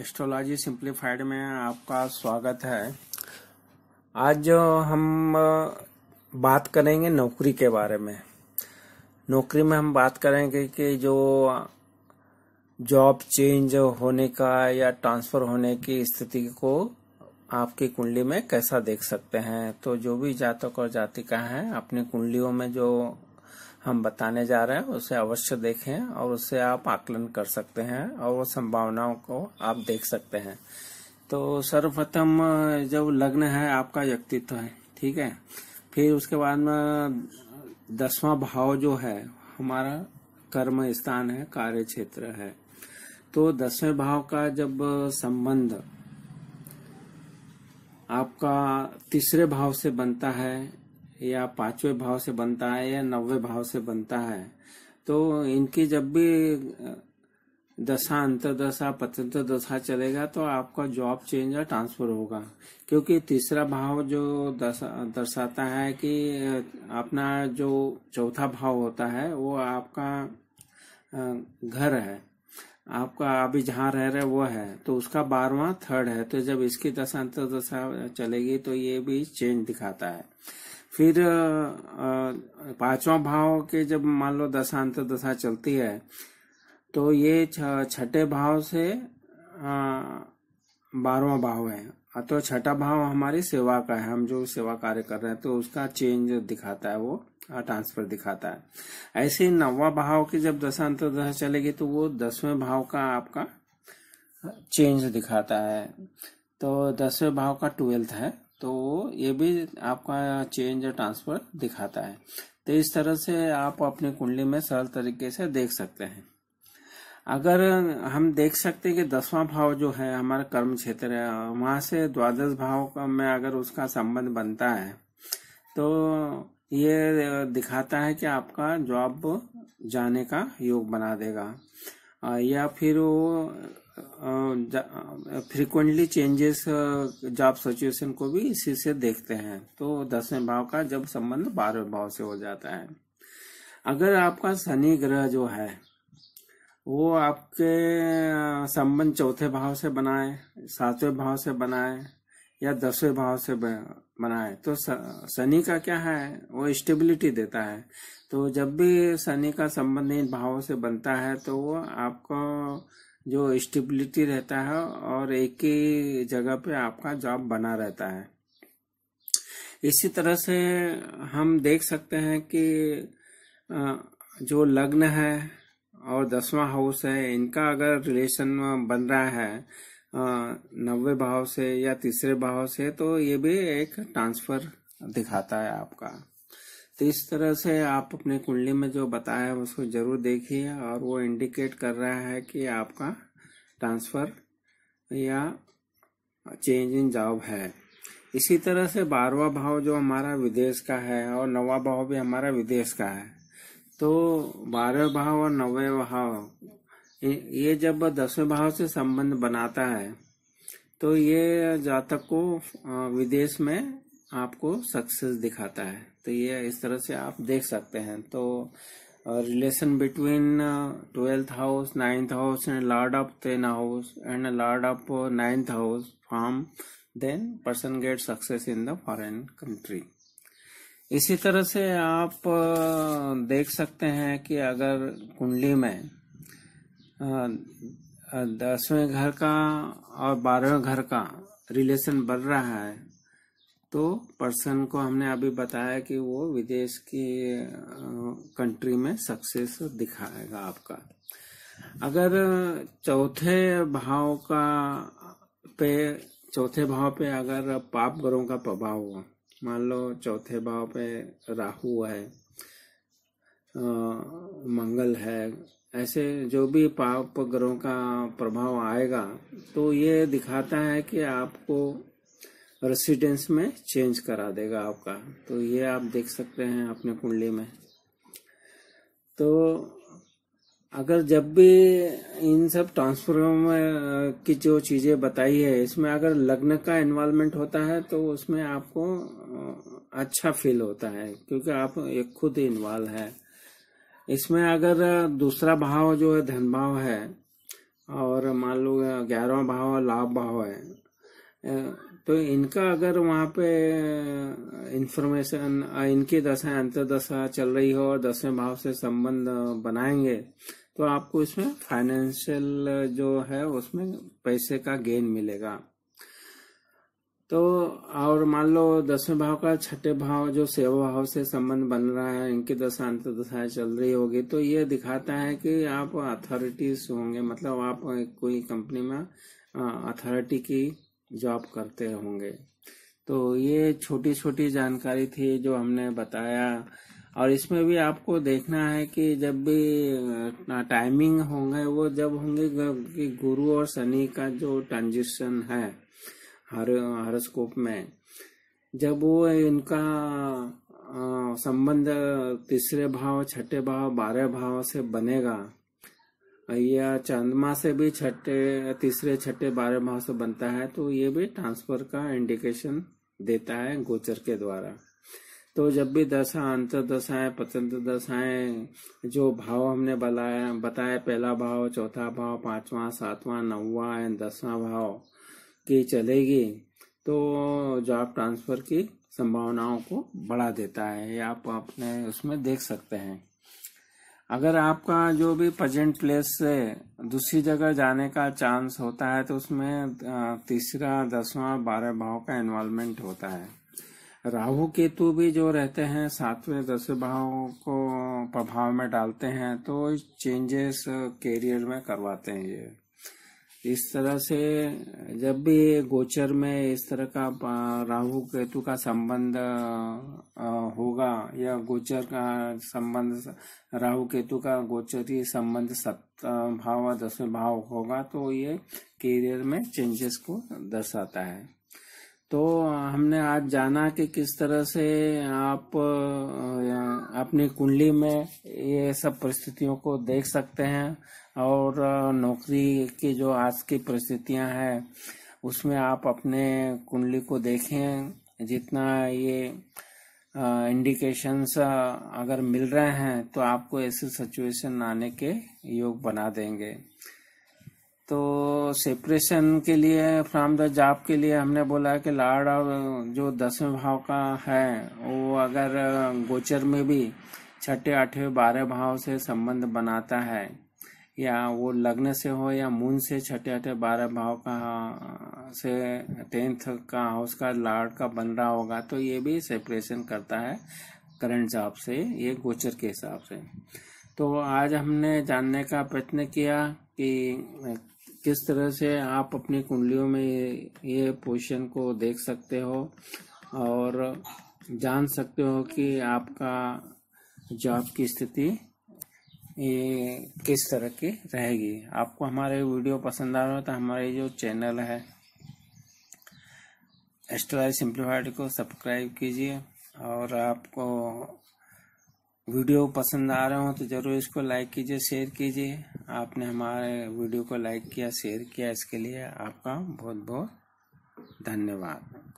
astrology simplified में आपका स्वागत है आज हम बात करेंगे नौकरी के बारे में नौकरी में हम बात करेंगे कि जो जॉब चेंज होने का या ट्रांसफर होने की स्थिति को आपकी कुंडली में कैसा देख सकते हैं तो जो भी जातक और जातिका हैं अपनी कुंडलियों में जो हम बताने जा रहे हैं उसे अवश्य देखें और उससे आप आकलन कर सकते हैं और वो संभावनाओं को आप देख सकते हैं तो सर्वप्रथम जब लग्न है आपका व्यक्तित्व है ठीक है फिर उसके बाद में दसवां भाव जो है हमारा कर्म स्थान है कार्य क्षेत्र है तो दसवें भाव का जब संबंध आपका तीसरे भाव से बनता है या पांचवे भाव से बनता है या नवे भाव से बनता है तो इनकी जब भी दशा अंतरदशा पचहत्तर दशा चलेगा तो आपका जॉब चेंज या ट्रांसफर होगा क्योंकि तीसरा भाव जो दशा दर्शाता है कि अपना जो चौथा भाव होता है वो आपका घर है आपका अभी जहाँ रह रहे वो है तो उसका बारवा थर्ड है तो जब इसकी दशा अंतरदशा चलेगी तो ये भी चेंज दिखाता है फिर पांचवा भाव के जब मान लो दशांत दशा चलती है तो ये छठे भाव से बारहवा भाव है तो छठा भाव हमारी सेवा का है हम जो सेवा कार्य कर रहे हैं तो उसका चेंज दिखाता है वो ट्रांसफर दिखाता है ऐसे नवा भाव की जब दशांत दशा चलेगी तो वो दसवें भाव का आपका चेंज दिखाता है तो दसवें भाव का ट्वेल्थ है तो ये भी आपका चेंज ट्रांसफर दिखाता है तो इस तरह से आप अपनी कुंडली में सरल तरीके से देख सकते हैं अगर हम देख सकते हैं कि दसवां भाव जो है हमारा कर्म क्षेत्र है वहां से द्वादश भाव का में अगर उसका संबंध बनता है तो ये दिखाता है कि आपका जॉब जाने का योग बना देगा या फिर वो फ्रीक्वेंटली चेंजेस जॉब सिचुएशन को भी इसी से देखते हैं तो दसवें भाव का जब संबंध बारहवें भाव से हो जाता है अगर आपका शनि ग्रह जो है वो आपके संबंध चौथे भाव से बनाए सातवें भाव से बनाए या दसवें भाव से बनाए तो शनि का क्या है वो स्टेबिलिटी देता है तो जब भी शनि का संबंध इन भावों से बनता है तो वो आपको जो स्टेबिलिटी रहता है और एक ही जगह पे आपका जॉब बना रहता है इसी तरह से हम देख सकते हैं कि जो लग्न है और दसवां हाउस है इनका अगर रिलेशन बन रहा है नब्बे भाव से या तीसरे भाव से तो ये भी एक ट्रांसफर दिखाता है आपका तो इस तरह से आप अपने कुंडली में जो बताया उसको जरूर देखिए और वो इंडिकेट कर रहा है कि आपका ट्रांसफ़र या चेंज इन जॉब है इसी तरह से बारवा भाव जो हमारा विदेश का है और नवा भाव भी हमारा विदेश का है तो बारहवें भाव और नवे भाव ये जब दसवें भाव से संबंध बनाता है तो ये जातक को विदेश में आपको सक्सेस दिखाता है तो ये इस तरह से आप देख सकते हैं तो relation between twelfth house ninth house and lord of ten house and lord of ninth house form then person get success in the foreign country इसी तरह से आप uh, देख सकते हैं कि अगर कुंडली में uh, दसवें घर का और बारहवें घर का रिलेशन बढ़ रहा है तो पर्सन को हमने अभी बताया कि वो विदेश की कंट्री में सक्सेस दिखाएगा आपका अगर चौथे भाव का पे चौथे भाव पे अगर पाप ग्रहों का प्रभाव हुआ मान लो चौथे भाव पे राहु है मंगल है ऐसे जो भी पाप ग्रहों का प्रभाव आएगा तो ये दिखाता है कि आपको रेसिडेंस में चेंज करा देगा आपका तो ये आप देख सकते हैं अपने कुंडली में तो अगर जब भी इन सब ट्रांसफॉर्मर की जो चीज़ें बताई है इसमें अगर लग्न का इन्वॉल्वमेंट होता है तो उसमें आपको अच्छा फील होता है क्योंकि आप एक खुद इन्वॉल्व है इसमें अगर दूसरा भाव जो है धन भाव है और मान लो ग्यारहवा भाव लाभ भाव है तो इनका अगर वहाँ पे इंफॉर्मेशन इनकी दशा अंतर्दशा चल रही हो और दसवें भाव से संबंध बनाएंगे तो आपको इसमें फाइनेंशियल जो है उसमें पैसे का गेन मिलेगा तो और मान लो दसवें भाव का छठे भाव जो सेवा भाव से संबंध बन रहा है इनकी दशा अंत दशाएं चल रही होगी तो ये दिखाता है कि आप अथॉरिटीज होंगे मतलब आप कोई कंपनी में अथॉरिटी की जॉब करते होंगे तो ये छोटी छोटी जानकारी थी जो हमने बताया और इसमें भी आपको देखना है कि जब भी टाइमिंग होंगे वो जब होंगे कि गुरु और शनि का जो ट्रांजिशन है हर हॉरोस्कोप में जब वो इनका संबंध तीसरे भाव छठे भाव बारह भाव से बनेगा यह चंद्रमा से भी छठे तीसरे छठे बारह माह से बनता है तो ये भी ट्रांसफर का इंडिकेशन देता है गोचर के द्वारा तो जब भी दशा अंतर दशाएं पतंत्र दशाएं जो भाव हमने बताया बताया पहला भाव चौथा भाव पांचवा सातवा नौवा एंड दसवा भाव की चलेगी तो जॉब ट्रांसफर की संभावनाओं को बढ़ा देता है आप अपने उसमें देख सकते हैं अगर आपका जो भी प्रजेंट प्लेस से दूसरी जगह जाने का चांस होता है तो उसमें तीसरा दसवां बारह भाव का इन्वॉल्वमेंट होता है राहु केतु भी जो रहते हैं सातवें दसवें भाव को प्रभाव में डालते हैं तो चेंजेस कैरियर में करवाते हैं ये इस तरह से जब भी गोचर में इस तरह का राहु केतु का संबंध होगा या गोचर का संबंध राहु केतु का गोचरी संबंध सप्तम भाव दसवें भाव होगा तो ये करियर में चेंजेस को दर्शाता है तो हमने आज जाना कि किस तरह से आप अपनी कुंडली में ये सब परिस्थितियों को देख सकते हैं और नौकरी की जो आज की परिस्थितियां हैं उसमें आप अपने कुंडली को देखें जितना ये इंडिकेशंस अगर मिल रहे हैं तो आपको ऐसी सिचुएशन आने के योग बना देंगे तो सेपरेशन के लिए फ्रॉम द जॉब के लिए हमने बोला कि लार्ड और जो दसवें भाव का है वो अगर गोचर में भी छठे आठवें बारह भाव से संबंध बनाता है या वो लग्न से हो या मून से छठे आठे बारह भाव का से टेंथ का हाउस का लार्ड का बन रहा होगा तो ये भी सेपरेशन करता है करंट जॉब से ये गोचर के हिसाब से तो आज हमने जानने का प्रयत्न किया कि किस तरह से आप अपनी कुंडलियों में ये पोजिशन को देख सकते हो और जान सकते हो कि आपका जॉब की स्थिति किस तरह की रहेगी आपको हमारे वीडियो पसंद आ रहा हो तो हमारे जो चैनल है एस्ट्रॉय सिंप्लीफाइड को सब्सक्राइब कीजिए और आपको वीडियो पसंद आ रहे हो तो जरूर इसको लाइक कीजिए शेयर कीजिए आपने हमारे वीडियो को लाइक किया शेयर किया इसके लिए आपका बहुत बहुत धन्यवाद